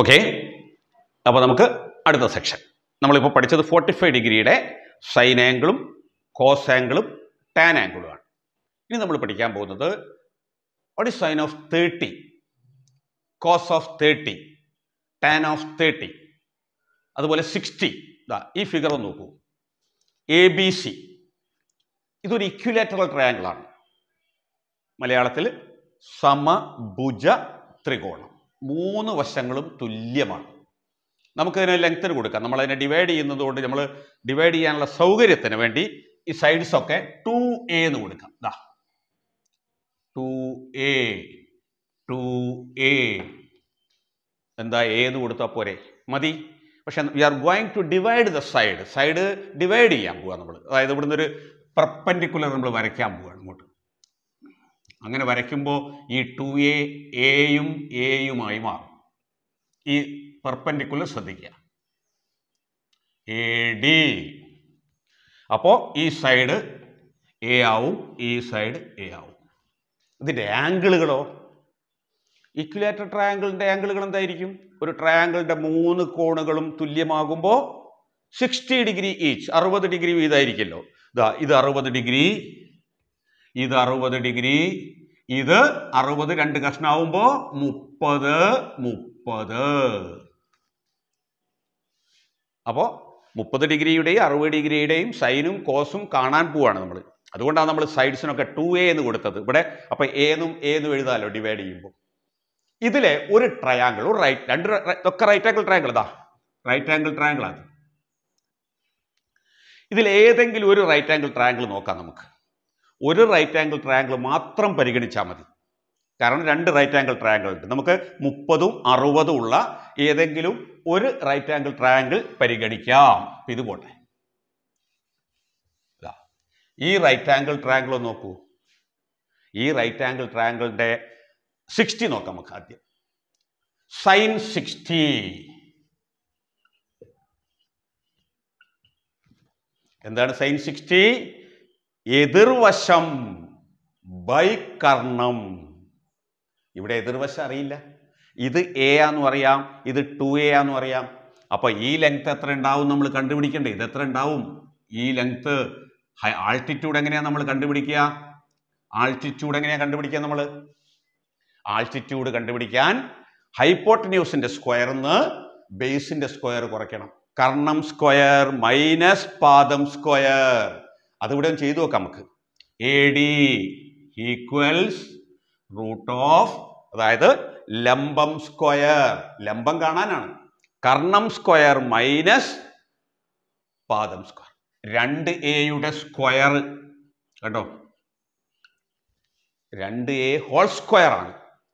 okay അപ്പോൾ നമുക്ക് അടുത്ത സെക്ഷൻ നമ്മളിപ്പോൾ പഠിച്ചത് ഫോർട്ടി ഫൈവ് ഡിഗ്രിയുടെ സൈൻ ആംഗിളും കോസ് ആംഗിളും ടാൻ ആംഗിളുമാണ് ഇനി നമ്മൾ പഠിക്കാൻ പോകുന്നത് what sine of thirty cos of thirty tan of thirty അതുപോലെ സിക്സ്റ്റി ഇതാ ഈ ഫിഗർ ഒന്ന് നോക്കൂ എ ബി സി ഇതൊരു ഇക്വിലേറ്ററൽ ആണ് മലയാളത്തിൽ സമഭുജ ത്രികോണം മൂന്ന് വശങ്ങളും തുല്യമാണ് നമുക്കതിനെ ലെങ്ത്തിന് കൊടുക്കാം നമ്മളതിനെ ഡിവൈഡ് ചെയ്യുന്നതുകൊണ്ട് നമ്മൾ ഡിവൈഡ് ചെയ്യാനുള്ള സൗകര്യത്തിന് വേണ്ടി ഈ സൈഡ്സൊക്കെ ടു എ എന്ന് കൊടുക്കാം ദാ ടു എ ടു എ എന്താ എ എന്ന് കൊടുത്താൽ പോരെ മതി പക്ഷെ we are going to divide the side side divide ചെയ്യാൻ പോവുക നമ്മൾ അതായത് ഇവിടെ നിന്നൊരു പെർപ്പൻഡിക്കുലർ നമ്മൾ വരയ്ക്കാൻ പോവുകയാണ് ഇങ്ങോട്ട് അങ്ങനെ വരയ്ക്കുമ്പോൾ ഈ ടു എ എയും എയുമായി മാറും ഈ പെർപ്പൻഡിക്കുലർ ശ്രദ്ധിക്കുക എ ഡി അപ്പോൾ ഈ സൈഡ് എ ആവും ഈ സൈഡ് എ ആവും ഇതിൻ്റെ ആംഗിളുകളോ ഇക്വിലേറ്റർ ട്രയാങ്കിളിൻ്റെ ആംഗിളുകൾ എന്തായിരിക്കും ഒരു ട്രയാങ്കിളിൻ്റെ മൂന്ന് കോണുകളും തുല്യമാകുമ്പോൾ സിക്സ്റ്റി ഡിഗ്രി ഈച്ച് അറുപത് ഡിഗ്രി വീതമായിരിക്കുമല്ലോ ഇതാ ഇത് അറുപത് ഡിഗ്രി ഇത് അറുപത് ഡിഗ്രി ഇത് അറുപത് രണ്ട് കഷ്ണാവുമ്പോൾ മുപ്പത് മുപ്പത് അപ്പോൾ മുപ്പത് ഡിഗ്രിയുടെയും അറുപത് ഡിഗ്രിയുടെയും സൈനും കോസും കാണാൻ പോവാണ് നമ്മൾ അതുകൊണ്ടാണ് നമ്മൾ സൈഡ്സിനൊക്കെ ടു എ എന്ന് കൊടുത്തത് ഇവിടെ അപ്പോൾ എന്നും എന്നും എഴുതാമല്ലോ ഡിവൈഡ് ചെയ്യുമ്പോൾ ഇതിലെ ഒരു ട്രയാങ്കിൾ ഒരു റൈറ്റ് രണ്ട് ഒക്കെ റൈറ്റ് ആംഗിൾ ട്രയാങ്കിൾ ഇതാ റൈറ്റ് ആംഗിൾ ട്രയാങ്കിൾ ആണ് ഇതിൽ ഏതെങ്കിലും ഒരു റൈറ്റ് ആംഗിൾ ട്രയാങ്കിൾ നോക്കാം നമുക്ക് ഒരു റൈറ്റ് ആംഗിൾ ട്രയാങ്കിൾ മാത്രം പരിഗണിച്ചാൽ മതി കാരണം രണ്ട് റൈറ്റ് ആംഗിൾ ട്രയാങ്കിൾ ഉണ്ട് നമുക്ക് മുപ്പതും അറുപതും ഉള്ള ഏതെങ്കിലും ഒരു റൈറ്റ് ആംഗിൾ ട്രയാങ്കിൾ പരിഗണിക്കാം ഇത് പോട്ടെ ഈ റൈറ്റ് ആംഗിൾ ട്രയാങ്കിൾ നോക്കൂ ഈ റൈറ്റ് ആംഗിൾ ട്രയാങ്കിളിൻ്റെ സിക്സ്റ്റി നോക്കാം നമുക്ക് ആദ്യം സൈൻ സിക്സ്റ്റി എന്താണ് സൈൻ സിക്സ്റ്റി എതിർവശം ബൈകർണം ഇവിടെ എതിർവശം അറിയില്ല ഇത് എ ആന്ന് പറയാം ഇത് ടു എ ആന്ന് പറയാം അപ്പോൾ ഈ ലെങ്ത് എത്ര ഉണ്ടാവും നമ്മൾ കണ്ടുപിടിക്കണ്ടേ ഇത് എത്ര ഉണ്ടാവും ഈ ലെങ്ത് ആൾട്ടിറ്റ്യൂഡ് എങ്ങനെയാണ് നമ്മൾ കണ്ടുപിടിക്കുക ആൾട്ടിറ്റ്യൂഡ് എങ്ങനെയാണ് കണ്ടുപിടിക്കുക നമ്മൾ ആൾട്ടിറ്റ്യൂഡ് കണ്ടുപിടിക്കാൻ ഹൈപ്പോട്ടന്യൂസിൻ്റെ സ്ക്വയറിന്ന് ബേസിൻ്റെ സ്ക്വയർ കുറയ്ക്കണം കർണം സ്ക്വയർ മൈനസ് പാദം സ്ക്വയർ അതിവിടെ ചെയ്തു നോക്കാം നമുക്ക് A D equals root of അതായത് ലംബം സ്ക്വയർ ലംബം കാണാനാണ് കർണം സ്ക്വയർ മൈനസ് പാദം സ്ക്വയർ രണ്ട് എയുടെ സ്ക്വയർ കണ്ടോ രണ്ട് എ ഹോൾ സ്ക്വയറാണ്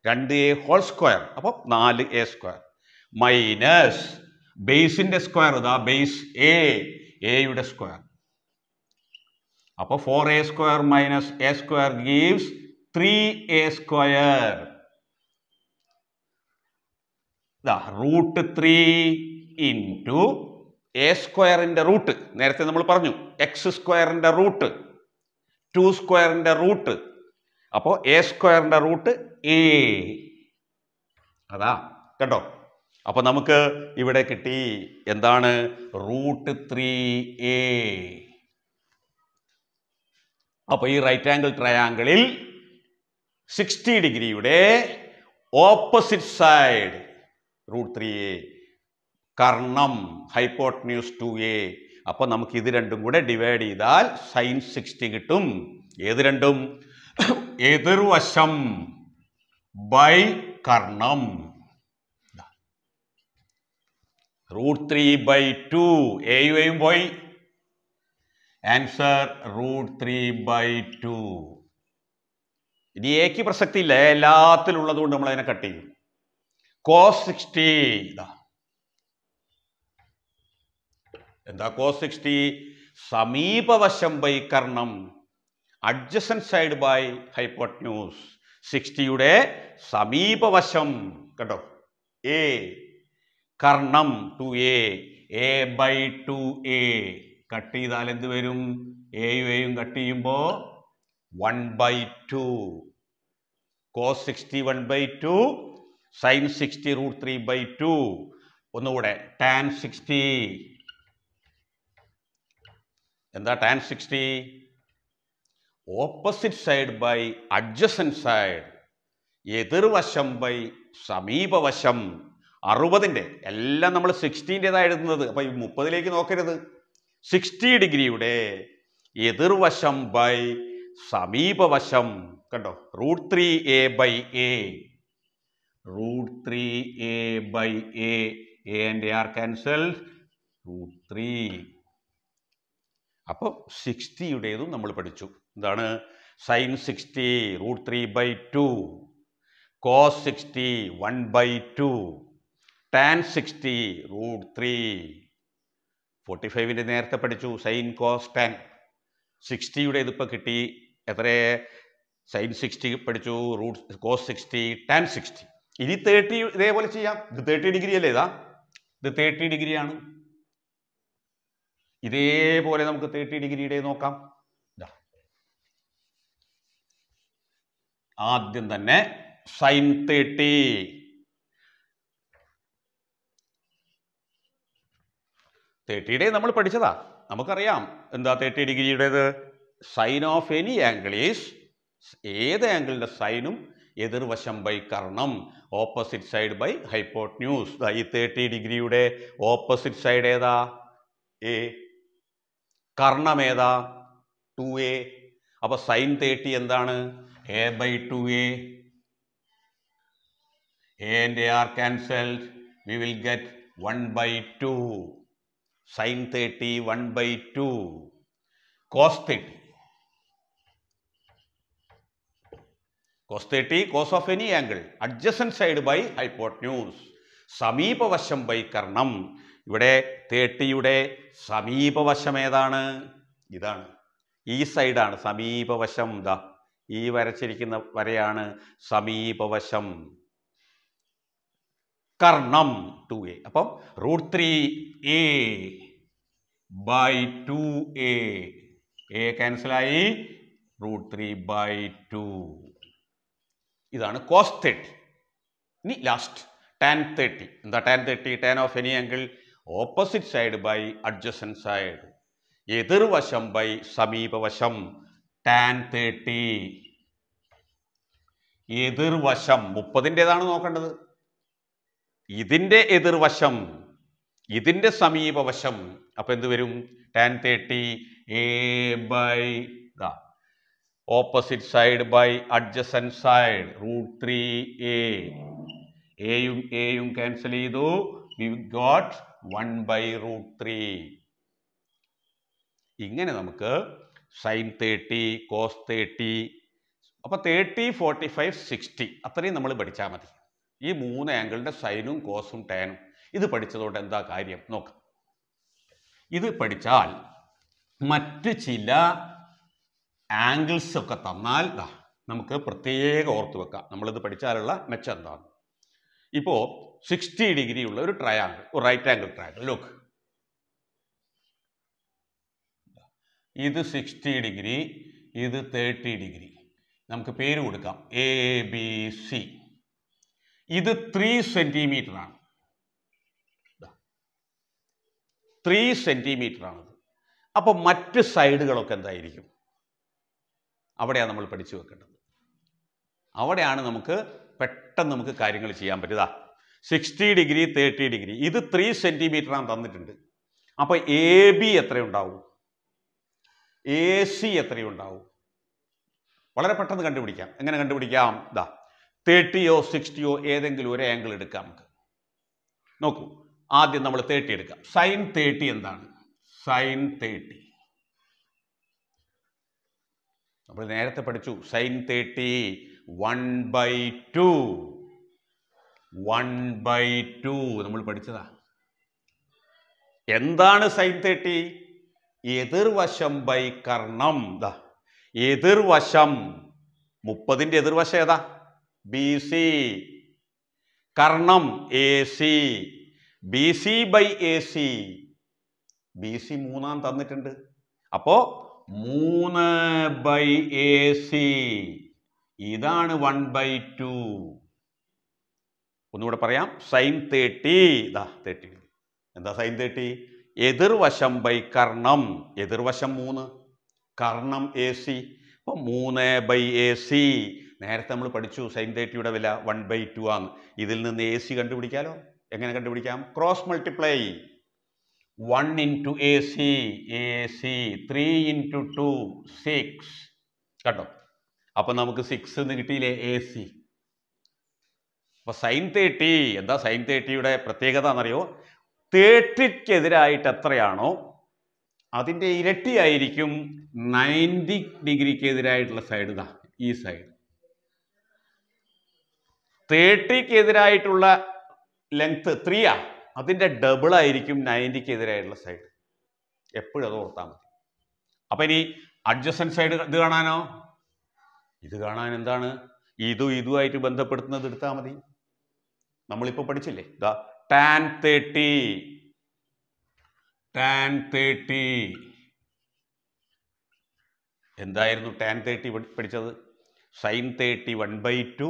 രണ്ട് എ ഹോൾ സ്ക്വയർ അപ്പോൾ നാല് എ സ്ക്വയർ മൈനസ് ബേസിൻ്റെ സ്ക്വയർ ഇതാ ബേസ് എ എയുടെ സ്ക്വയർ അപ്പോൾ four a square minus a square gives three a square ഇതാ root three in two a സ്ക്വയറിൻ്റെ റൂട്ട് നേരത്തെ നമ്മൾ പറഞ്ഞു എക്സ് സ്ക്വയറിൻ്റെ റൂട്ട് ടു സ്ക്വയറിൻ്റെ റൂട്ട് അപ്പോൾ എ സ്ക്വയറിൻ്റെ റൂട്ട് എ അതാ കേട്ടോ അപ്പോൾ നമുക്ക് ഇവിടെ കിട്ടി എന്താണ് റൂട്ട് ത്രീ എ അപ്പോൾ ഈ റൈറ്റ് ആംഗിൾ ട്രയാങ്കിളിൽ സിക്സ്റ്റി ഡിഗ്രിയുടെ opposite side root three a കർണം ന്യൂസ് ടു എ അപ്പോൾ നമുക്ക് ഇത് രണ്ടും കൂടെ ഡിവൈഡ് ചെയ്താൽ സൈൻ സിക്സ്റ്റി കിട്ടും ഏത് രണ്ടും എതിർവശം ബൈ കർണം റൂട്ട് ത്രീ ബൈ ടു എയും എയും പോയി answer root three by two ഇനി എക്ക് പ്രസക്തി ഇല്ല എല്ലാത്തിലുള്ളത് കൊണ്ട് നമ്മൾ അതിനെ കട്ട് ചെയ്യും കോസ് സിക്സ്റ്റി ഇതാ എന്താ കോസ് സിക്സ്റ്റി സമീപവശം ബൈ കർണം adjacent side by hypotenuse സിക്സ്റ്റിയുടെ സമീപവശം കേട്ടോ എ കർണം two a a by two a cut ചെയ്താൽ എന്ത് വരും എയും എയും കട്ട് ചെയ്യുമ്പോൾ one by two cos sixty one by two sine sixty root three by two ഒന്നുകൂടെ ടാൻ സിക്സ്റ്റി എന്താ tan sixty opposite side by adjacent side എതിർവശം ബൈ സമീപവശം അറുപതിൻ്റെ എല്ലാം നമ്മൾ സിക്സ്റ്റീൻ്റെതാണ് എഴുതുന്നത് അപ്പോൾ ഈ മുപ്പതിലേക്ക് നോക്കരുത് സിക്സ്റ്റി ഡിഗ്രിയുടെ എതിർവശം ബൈ സമീപവശം കണ്ടോ root three a by a root three a by a എൻ്റെ ആർ ക്യാൻസൽ റൂട്ട് ത്രീ അപ്പോൾ സിക്സ്റ്റിയുടേതും നമ്മൾ പഠിച്ചു എന്താണ് sine sixty root three by two cos sixty one by two tan sixty root three forty ഫൈവിൻ്റെ നേരത്തെ പഠിച്ചു സൈൻ കോസ് ടാൻ സിക്സ്റ്റിയുടെ ഇതിപ്പോൾ കിട്ടി എത്ര സൈൻ സിക്സ്റ്റി പഠിച്ചു root cos sixty tan sixty ഇനി തേർട്ടി ഇതേപോലെ ചെയ്യാം ഇത് തേർട്ടി ഡിഗ്രി അല്ലേ ഇതാ ഇത് തേർട്ടി ഡിഗ്രിയാണ് ഇതേപോലെ നമുക്ക് തേർട്ടി ഡിഗ്രിയുടെ നോക്കാം ആദ്യം തന്നെ സൈൻ തേട്ടി തേർട്ടി ഡേ നമ്മൾ പഠിച്ചതാ നമുക്കറിയാം എന്താ തേർട്ടി ഡിഗ്രിയുടേത് sine of any angle is ഏത് ആംഗിളിൻ്റെ സൈനും എതിർവശം ബൈ കർണം ഓപ്പോസിറ്റ് സൈഡ് ബൈ ന്യൂസ് ഈ തേർട്ടി ഡിഗ്രിയുടെ ഓപ്പോസിറ്റ് സൈഡ് ഏതാ എ കർണം ഏതാ ടു എ അപ്പോൾ സൈൻ തേർട്ടി എന്താണ് a by two a a and a are cancelled we will get one by two sine thirty one by two cos thirty cos thirty cos of any angle adjacent side by hypotenuse സമീപവശം by കർണം ഇവിടെ തേർട്ടിയുടെ സമീപവശം ഏതാണ് ഇതാണ് ഈ സൈഡാണ് സമീപവശം ഇതാ ഈ വരച്ചിരിക്കുന്ന വരയാണ് സമീപവശം കർണം ടു എ അപ്പം root three a by two a a ക്യാൻസലായി റൂട്ട് ത്രീ ബൈ ടു ഇതാണ് കോസ് തേർട്ടി ഇനി ലാസ്റ്റ് ടാൻ തേർട്ടി എന്താ tan thirty tan of any angle opposite side by adjacent side എതിർവശം ബൈ സമീപവശം ടാൻ തേർട്ടി എതിർവശം മുപ്പതിൻ്റെതാണ് നോക്കേണ്ടത് ഇതിൻ്റെ എതിർവശം ഇതിൻ്റെ സമീപവശം അപ്പം എന്ത് വരും tan thirty a by opposite side by adjacent side root three എയും എയും ക്യാൻസൽ ചെയ്തു we got one by root three ഇങ്ങനെ നമുക്ക് സൈൻ തേർട്ടി കോസ് തേർട്ടി അപ്പോൾ തേർട്ടി ഫോർട്ടി ഫൈവ് സിക്സ്റ്റി അത്രയും നമ്മൾ പഠിച്ചാൽ മതി ഈ മൂന്ന് ആംഗിളിൻ്റെ സൈനും കോസും ടാനും ഇത് പഠിച്ചതുകൊണ്ട് എന്താ കാര്യം നോക്കാം ഇത് പഠിച്ചാൽ മറ്റ് ചില ആംഗിൾസ് ഒക്കെ തന്നാൽ നമുക്ക് പ്രത്യേകം ഓർത്ത് വെക്കാം നമ്മളിത് പഠിച്ചാലുള്ള മെച്ചം എന്താണ് ഇപ്പോൾ സിക്സ്റ്റി ഡിഗ്രി ഉള്ള ഒരു triangle right angle triangle look ഇത് സിക്സ്റ്റി ഡിഗ്രി ഇത് തേർട്ടി ഡിഗ്രി നമുക്ക് പേര് കൊടുക്കാം എ ബി സി ഇത് ത്രീ ആണ് ത്രീ സെൻറ്റിമീറ്ററാണിത് അപ്പോൾ മറ്റ് സൈഡുകളൊക്കെ എന്തായിരിക്കും അവിടെയാണ് നമ്മൾ പഠിച്ചു വെക്കേണ്ടത് അവിടെയാണ് നമുക്ക് പെട്ടെന്ന് നമുക്ക് കാര്യങ്ങൾ ചെയ്യാൻ പറ്റുക സിക്സ്റ്റി ഡിഗ്രി തേർട്ടി ഡിഗ്രി ഇത് ത്രീ സെൻറ്റിമീറ്ററാണ് തന്നിട്ടുണ്ട് അപ്പോൾ എ ബി എത്രയുണ്ടാവും എ സി എത്രയുണ്ടാവും വളരെ പെട്ടെന്ന് കണ്ടുപിടിക്കാം എങ്ങനെ കണ്ടുപിടിക്കാം ഇതാ തേർട്ടിയോ സിക്സ്റ്റിയോ ഏതെങ്കിലും ഒരു ആംഗിൾ എടുക്കാം നമുക്ക് നോക്കൂ ആദ്യം നമ്മൾ തേർട്ടി എടുക്കാം സൈൻ തേർട്ടി എന്താണ് സൈൻ തേർട്ടി നമ്മൾ നേരത്തെ പഠിച്ചു sine thirty one by two one by two നമ്മൾ പഠിച്ചതാ എന്താണ് സൈൻ തേർട്ടി എതിർവശം ബൈ കർണം ഇതാ എതിർവശം മുപ്പതിൻ്റെ എതിർവശം ഏതാ ബി സി കർണം A C B C by A C B C മൂന്നാം തന്നിട്ടുണ്ട് അപ്പോ മൂന്ന് ബൈ എ സി ഇതാണ് വൺ ബൈ ടു ഒന്നുകൂടെ പറയാം സൈൻ തേർട്ടി ഇതാ തേർട്ടി എന്താ സൈൻ തേർട്ടി എതിർവശം ബൈ കർണം എതിർവശം മൂന്ന് കർണം എ സി അപ്പോൾ മൂന്ന് ബൈ എ സി നേരത്തെ നമ്മൾ പഠിച്ചു സൈൻ തേറ്റിയുടെ വില വൺ ബൈ ടു ആണ് ഇതിൽ നിന്ന് എ സി കണ്ടുപിടിക്കാലോ എങ്ങനെ കണ്ടുപിടിക്കാം cross multiply one into A C A C three into two six കേട്ടോ അപ്പം നമുക്ക് സിക്സ് എന്ന് കിട്ടിയില്ലേ എ സി അപ്പോൾ സൈൻ തേട്ടി എന്താ സൈൻ തേട്ടിയുടെ പ്രത്യേകത എന്നറിയോ തേർട്ടിക്കെതിരായിട്ട് എത്രയാണോ അതിൻ്റെ ഇരട്ടിയായിരിക്കും നയൻറ്റി ഡിഗ്രിക്കെതിരായിട്ടുള്ള സൈഡ് ഇതാ ഈ സൈഡ് തേർട്ടിക്ക് ലെങ്ത്ത് ലെങ്ത് ത്രീയാ അതിൻ്റെ ഡബിൾ ആയിരിക്കും നയൻറ്റിക്ക് സൈഡ് എപ്പോഴും അത് ഓർത്താൽ മതി അപ്പം ഇനി അഡ്ജസ്റ്റൻ സൈഡ് ഇത് കാണാനോ ഇത് കാണാൻ എന്താണ് ഇതും ഇതുമായിട്ട് ബന്ധപ്പെടുത്തുന്നത് എടുത്താൽ മതി നമ്മളിപ്പോൾ പഠിച്ചില്ലേ ഇതാ tan 30 tan 30 എന്തായിരുന്നു tan 30 പഠിച്ചത് sin 30 1 by two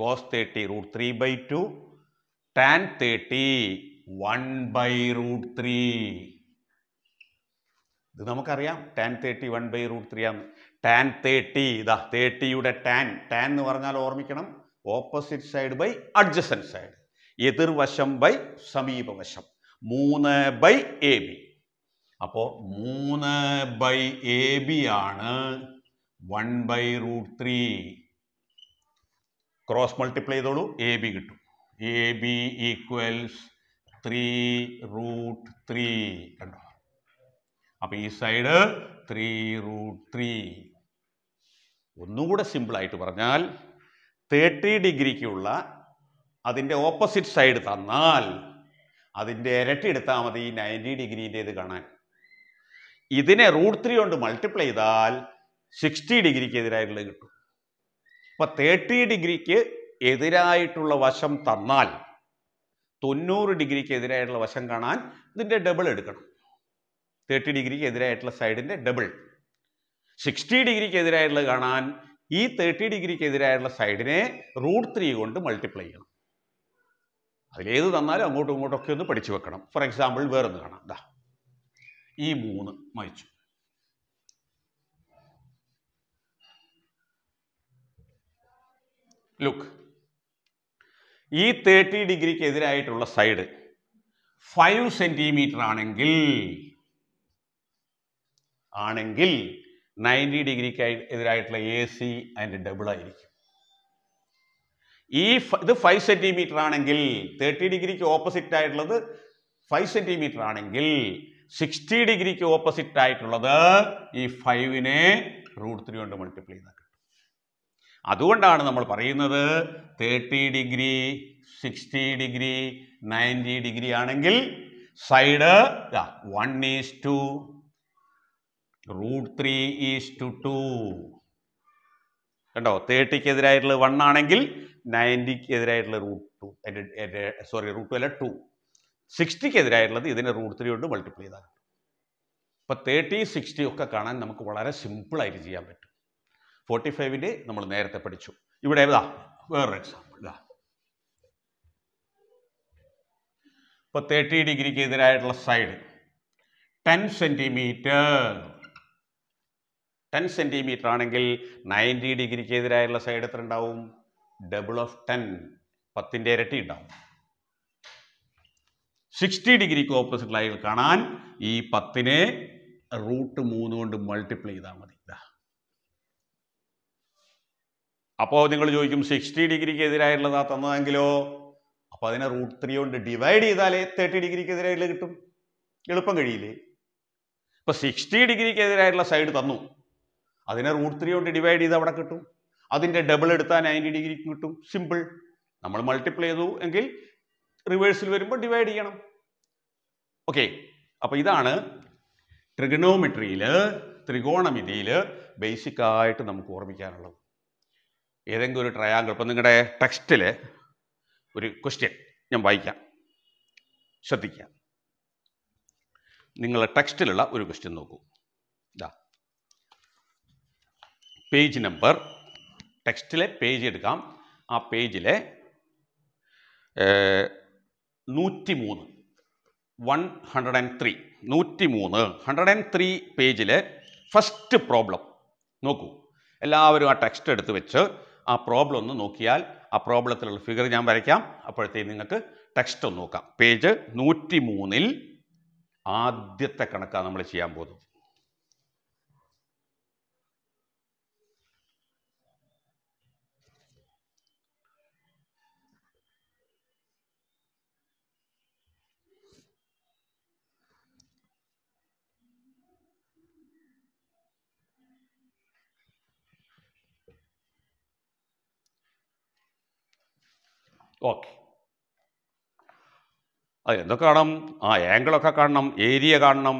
cos thirty root three by two tan thirty one by root three ഇത് നമുക്കറിയാം tan thirty one by root three ആണ് ടാൻ തേർട്ടി ഇതാ തേർട്ടിയുടെ ടാൻ ടാൻ എന്ന് പറഞ്ഞാൽ ഓർമ്മിക്കണം opposite side by adjacent side എതിർവശം ബൈ സമീപവശം മൂന്ന് ബൈ എ ബി അപ്പോ മൂന്ന് ബൈ എ ബി ആണ് one by root three cross multiply ചെയ്തോളൂ എ ബി കിട്ടും A B equals three root three കണ്ടോ അപ്പൊ ഈ സൈഡ് ത്രീ റൂട്ട് ത്രീ ഒന്നുകൂടെ സിമ്പിളായിട്ട് പറഞ്ഞാൽ തേർട്ടി ഡിഗ്രിക്കുള്ള അതിൻ്റെ ഓപ്പോസിറ്റ് സൈഡ് തന്നാൽ അതിൻ്റെ ഇരട്ടി എടുത്താൽ മതി നയൻറ്റി ഡിഗ്രീൻ്റേത് കാണാൻ ഇതിനെ റൂട്ട് ത്രീ കൊണ്ട് മൾട്ടിപ്ലൈ ചെയ്താൽ സിക്സ്റ്റി ഡിഗ്രിക്ക് എതിരായിട്ടുള്ളത് കിട്ടും അപ്പോൾ തേർട്ടി ഡിഗ്രിക്ക് എതിരായിട്ടുള്ള വശം തന്നാൽ തൊണ്ണൂറ് ഡിഗ്രിക്ക് എതിരായിട്ടുള്ള വശം കാണാൻ ഇതിൻ്റെ ഡബിൾ എടുക്കണം തേർട്ടി ഡിഗ്രിക്ക് എതിരായിട്ടുള്ള സൈഡിൻ്റെ ഡബിൾ സിക്സ്റ്റി ഡിഗ്രിക്ക് എതിരായിട്ടുള്ളത് കാണാൻ ഈ തേർട്ടി ഡിഗ്രിക്ക് എതിരായിട്ടുള്ള സൈഡിനെ റൂട്ട് ത്രീ കൊണ്ട് മൾട്ടിപ്ലൈ ചെയ്യണം അതിലേത് തന്നാലും അങ്ങോട്ടും ഇങ്ങോട്ടൊക്കെ ഒന്ന് പഠിച്ചു വെക്കണം ഫോർ എക്സാമ്പിൾ ഒന്ന് കാണാം ദാ ഈ മൂന്ന് വായിച്ചു ലുക്ക് ഈ തേർട്ടി ഡിഗ്രിക്ക് എതിരായിട്ടുള്ള സൈഡ് ഫൈവ് സെൻറ്റിമീറ്റർ ആണെങ്കിൽ ആണെങ്കിൽ നയൻറ്റി ഡിഗ്രിക്ക് എതിരായിട്ടുള്ള എ സി അതിൻ്റെ ഡബിൾ ആയിരിക്കും ഈ ഇത് ഫൈവ് സെൻറ്റിമീറ്റർ ആണെങ്കിൽ തേർട്ടി ഡിഗ്രിക്ക് ഓപ്പോസിറ്റ് ആയിട്ടുള്ളത് ഫൈവ് സെൻറ്റിമീറ്റർ ആണെങ്കിൽ സിക്സ്റ്റി ഡിഗ്രിക്ക് ഓപ്പോസിറ്റ് ആയിട്ടുള്ളത് ഈ ഫൈവിനെ റൂട്ട് ത്രീ കൊണ്ട് മൾട്ടിപ്ലൈ ചെയ്താൽ കിട്ടും അതുകൊണ്ടാണ് നമ്മൾ പറയുന്നത് thirty degree sixty degree ninety degree ആണെങ്കിൽ side one is two root three is two two കണ്ടോ തേർട്ടിക്കെതിരായിട്ടുള്ള വൺ ആണെങ്കിൽ നയൻറ്റിക്കെതിരായിട്ടുള്ള root two sorry root two അല്ല ടു സിക്സ്റ്റിക്ക് എതിരായിട്ടുള്ളത് ഇതിനെ റൂട്ട് ത്രീ കൊണ്ട് മൾട്ടിപ്ലൈ ചെയ്താൽ അപ്പോൾ തേർട്ടി സിക്സ്റ്റി ഒക്കെ കാണാൻ നമുക്ക് വളരെ സിമ്പിളായിട്ട് ചെയ്യാൻ പറ്റും ഫോർട്ടി ഫൈവിൻ്റെ നമ്മൾ നേരത്തെ പഠിച്ചു ഇവിടെ ഇതാ വേറൊരു എക്സാമ്പിൾ ഇതാ ഇപ്പോൾ തേർട്ടി ഡിഗ്രിക്ക് എതിരായിട്ടുള്ള side ten centimetre ten centimetre ആണെങ്കിൽ നയൻറ്റി ഡിഗ്രിക്ക് എതിരായുള്ള സൈഡ് എത്ര ഉണ്ടാവും ഡബിൾ ഓഫ് ടെൻ പത്തിൻ്റെ ഇരട്ടി ഉണ്ടാവും സിക്സ്റ്റി ഡിഗ്രിക്ക് ഓപ്പോസിറ്റ് ലൈനിൽ കാണാൻ ഈ പത്തിനെ റൂട്ട് മൂന്ന് കൊണ്ട് മൾട്ടിപ്ലൈ ചെയ്താൽ മതി അപ്പോൾ നിങ്ങൾ ചോദിക്കും സിക്സ്റ്റി ഡിഗ്രിക്ക് എതിരായിട്ടുള്ളതാ തന്നതെങ്കിലോ അപ്പോൾ അതിനെ റൂട്ട് ത്രീ കൊണ്ട് ഡിവൈഡ് ചെയ്താലേ തേർട്ടി ഡിഗ്രിക്ക് എതിരായിട്ടുള്ള കിട്ടും എളുപ്പം കഴിയില്ലേ ഇപ്പോൾ സിക്സ്റ്റി ഡിഗ്രിക്ക് എതിരായിട്ടുള്ള സൈഡ് തന്നു അതിനെ റൂട്ട് ത്രീ കൊണ്ട് ഡിവൈഡ് ചെയ്ത് അവിടെ കിട്ടും അതിൻ്റെ ഡബിൾ എടുത്താൽ നയൻറ്റി ഡിഗ്രി കിട്ടും സിമ്പിൾ നമ്മൾ മൾട്ടിപ്ലൈ ചെയ്തു എങ്കിൽ റിവേഴ്സിൽ വരുമ്പോൾ ഡിവൈഡ് ചെയ്യണം ഓക്കെ അപ്പോൾ ഇതാണ് ട്രിഗണോമെട്രിയിൽ ത്രികോണമിതിയിൽ ബേസിക് ആയിട്ട് നമുക്ക് ഓർമ്മിക്കാനുള്ളത് ഏതെങ്കിലും ഒരു ട്രയാങ്കിൾ ഇപ്പം നിങ്ങളുടെ ടെക്സ്റ്റിലെ ഒരു ക്വസ്റ്റ്യൻ ഞാൻ വായിക്കാം ശ്രദ്ധിക്കാം നിങ്ങളുടെ ടെക്സ്റ്റിലുള്ള ഒരു ക്വസ്റ്റ്യൻ നോക്കൂ ഇതാ പേജ് നമ്പർ ടെക്സ്റ്റിലെ പേജ് എടുക്കാം ആ പേജിലെ നൂറ്റി മൂന്ന് വൺ ഹൺഡ്രഡ് ആൻഡ് ത്രീ നൂറ്റി മൂന്ന് ഹൺഡ്രഡ് ആൻഡ് ത്രീ പേജിലെ ഫസ്റ്റ് പ്രോബ്ലം നോക്കൂ എല്ലാവരും ആ ടെക്സ്റ്റ് എടുത്ത് വെച്ച് ആ പ്രോബ്ലം ഒന്ന് നോക്കിയാൽ ആ പ്രോബ്ലത്തിലുള്ള ഫിഗർ ഞാൻ വരയ്ക്കാം അപ്പോഴത്തേക്ക് നിങ്ങൾക്ക് ടെക്സ്റ്റ് ഒന്ന് നോക്കാം പേജ് നൂറ്റി മൂന്നിൽ ആദ്യത്തെ കണക്കാണ് നമ്മൾ ചെയ്യാൻ പോകുന്നത് ഓക്കെ അത് എന്തൊക്കെ കാണണം ആ ആംഗിളൊക്കെ കാണണം ഏരിയ കാണണം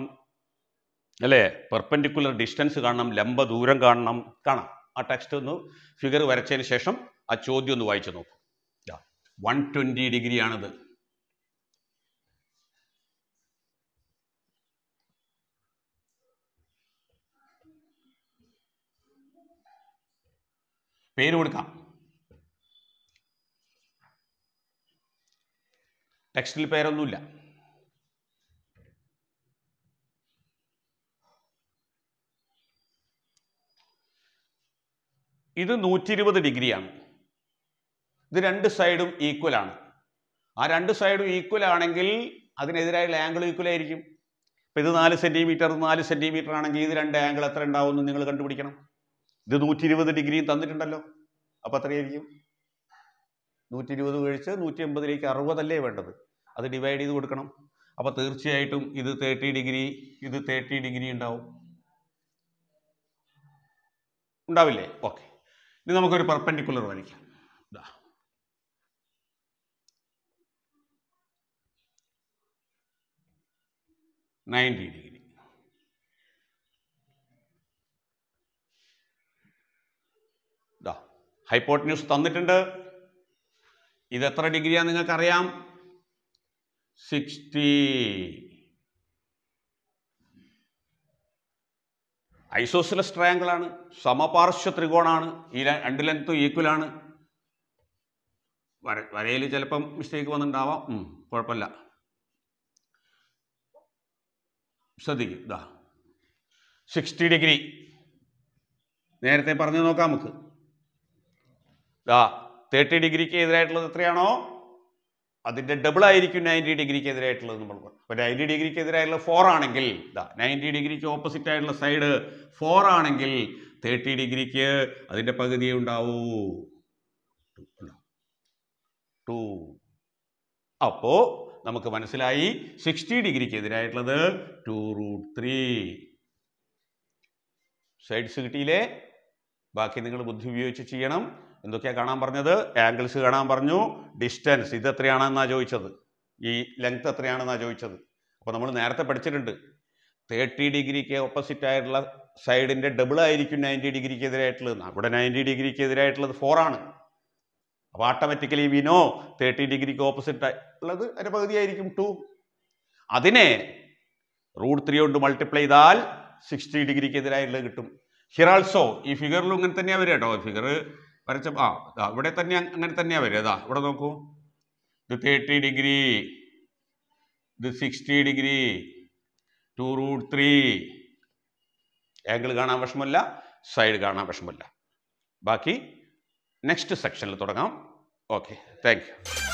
അല്ലേ പെർപ്പൻഡിക്കുലർ ഡിസ്റ്റൻസ് കാണണം ലംബ ദൂരം കാണണം കാണാം ആ ടെക്സ്റ്റ് ഒന്ന് ഫിഗർ വരച്ചതിന് ശേഷം ആ ചോദ്യം ഒന്ന് വായിച്ചു നോക്കും വൺ ട്വൻറ്റി ഡിഗ്രിയാണിത് പേര് കൊടുക്കാം ടെക്സ്റ്റിൽ പേരൊന്നുമില്ല ഇത് നൂറ്റി ഇരുപത് ഡിഗ്രിയാണ് ഇത് രണ്ട് സൈഡും ഈക്വൽ ആണ് ആ രണ്ട് സൈഡും ഈക്വൽ ആണെങ്കിൽ അതിനെതിരായുള്ള ആംഗിൾ ഈക്വൽ ആയിരിക്കും അപ്പോൾ ഇത് നാല് സെൻറ്റിമീറ്റർ നാല് സെൻറ്റിമീറ്റർ ആണെങ്കിൽ ഇത് രണ്ട് ആംഗിൾ എത്ര ഉണ്ടാവുമെന്ന് നിങ്ങൾ കണ്ടുപിടിക്കണം ഇത് നൂറ്റി ഇരുപത് ഡിഗ്രിയും തന്നിട്ടുണ്ടല്ലോ അപ്പോൾ അത്രയായിരിക്കും നൂറ്റി ഇരുപത് കഴിച്ച് നൂറ്റി എൺപതിലേക്ക് അറുപതല്ലേ വേണ്ടത് അത് ഡിവൈഡ് ചെയ്ത് കൊടുക്കണം അപ്പോൾ തീർച്ചയായിട്ടും ഇത് തേർട്ടി ഡിഗ്രി ഇത് തേർട്ടി ഡിഗ്രി ഉണ്ടാവും ഉണ്ടാവില്ലേ ഓക്കെ ഇനി നമുക്കൊരു പെർപ്പൻഡിക്കുലർ വരയ്ക്കാം നയൻറ്റി ഡിഗ്രി ഇതാ ഹൈപ്പോട്ടന്യൂസ് തന്നിട്ടുണ്ട് ഇത് എത്ര ഡിഗ്രിയാണ് നിങ്ങൾക്കറിയാം സിക്സ്റ്റി ഐസോസിലസ് ട്രയാങ്കിളാണ് സമപാർശ്വ ത്രികോണാണ് ഈ രണ്ട് ലെങ്ത്തും ഈക്വലാണ് വര വരയിൽ ചിലപ്പം മിസ്റ്റേക്ക് വന്നിട്ടുണ്ടാവാം കുഴപ്പമില്ല ശ്രദ്ധിക്കും ഇതാ സിക്സ്റ്റി ഡിഗ്രി നേരത്തെ പറഞ്ഞു നോക്കാം നമുക്ക് ഇതാ തേർട്ടി ഡിഗ്രിക്ക് എതിരായിട്ടുള്ളത് എത്രയാണോ അതിൻ്റെ ഡബിൾ ആയിരിക്കും നയൻറ്റി ഡിഗ്രിക്ക് എതിരായിട്ടുള്ളത് നമ്മൾ പറഞ്ഞു അപ്പോൾ നയൻറ്റി ഡിഗ്രിക്ക് എതിരായിട്ടുള്ള ഫോർ ആണെങ്കിൽ ഇതാ നയൻറ്റി ഡിഗ്രിക്ക് ഓപ്പോസിറ്റ് ആയിട്ടുള്ള സൈഡ് ഫോർ ആണെങ്കിൽ തേർട്ടി ഡിഗ്രിക്ക് അതിൻ്റെ പകുതിയേ ഉണ്ടാവൂ ടു അപ്പോൾ നമുക്ക് മനസ്സിലായി സിക്സ്റ്റി ഡിഗ്രിക്ക് എതിരായിട്ടുള്ളത് ടു റൂട്ട് ത്രീ സൈഡ്സ് കിട്ടിയില്ലേ ബാക്കി നിങ്ങൾ ബുദ്ധി ഉപയോഗിച്ച് ചെയ്യണം എന്തൊക്കെയാണ് കാണാൻ പറഞ്ഞത് ആംഗിൾസ് കാണാൻ പറഞ്ഞു ഡിസ്റ്റൻസ് ഇത് എത്രയാണെന്നാ ചോദിച്ചത് ഈ ലെങ്ത് എത്രയാണെന്നാണ് ചോദിച്ചത് അപ്പോൾ നമ്മൾ നേരത്തെ പഠിച്ചിട്ടുണ്ട് തേർട്ടി ഡിഗ്രിക്ക് ഓപ്പോസിറ്റ് ആയിട്ടുള്ള സൈഡിൻ്റെ ഡബിൾ ആയിരിക്കും നയൻറ്റി ഡിഗ്രിക്ക് എതിരായിട്ടുള്ളത് അവിടെ നയൻറ്റി ഡിഗ്രിക്ക് എതിരായിട്ടുള്ളത് ഫോർ ആണ് അപ്പോൾ ഓട്ടോമാറ്റിക്കലി വി നോ തേർട്ടി ഡിഗ്രിക്ക് ഓപ്പോസിറ്റ് അതിന്റെ അതിൻ്റെ പകുതിയായിരിക്കും ടു അതിനെ റൂട്ട് ത്രീ കൊണ്ട് മൾട്ടിപ്ലൈ ചെയ്താൽ സിക്സ്റ്റി ഡിഗ്രിക്ക് എതിരായിട്ടുള്ളത് കിട്ടും ഹിറാൾസോ ഈ ഫിഗറിലും ഇങ്ങനെ തന്നെയാണ് വരിക കേട്ടോ ഫിഗർ വരച്ച ആ ഇവിടെ തന്നെ അങ്ങനെ തന്നെയാണ് വരിക അതാ ഇവിടെ നോക്കൂ ഇത് തേർട്ടി ഡിഗ്രി ഇത് sixty degree two root three angle കാണാൻ വിഷമല്ല സൈഡ് കാണാൻ വിഷമല്ല ബാക്കി നെക്സ്റ്റ് സെക്ഷനിൽ തുടങ്ങാം ഓക്കെ താങ്ക് യു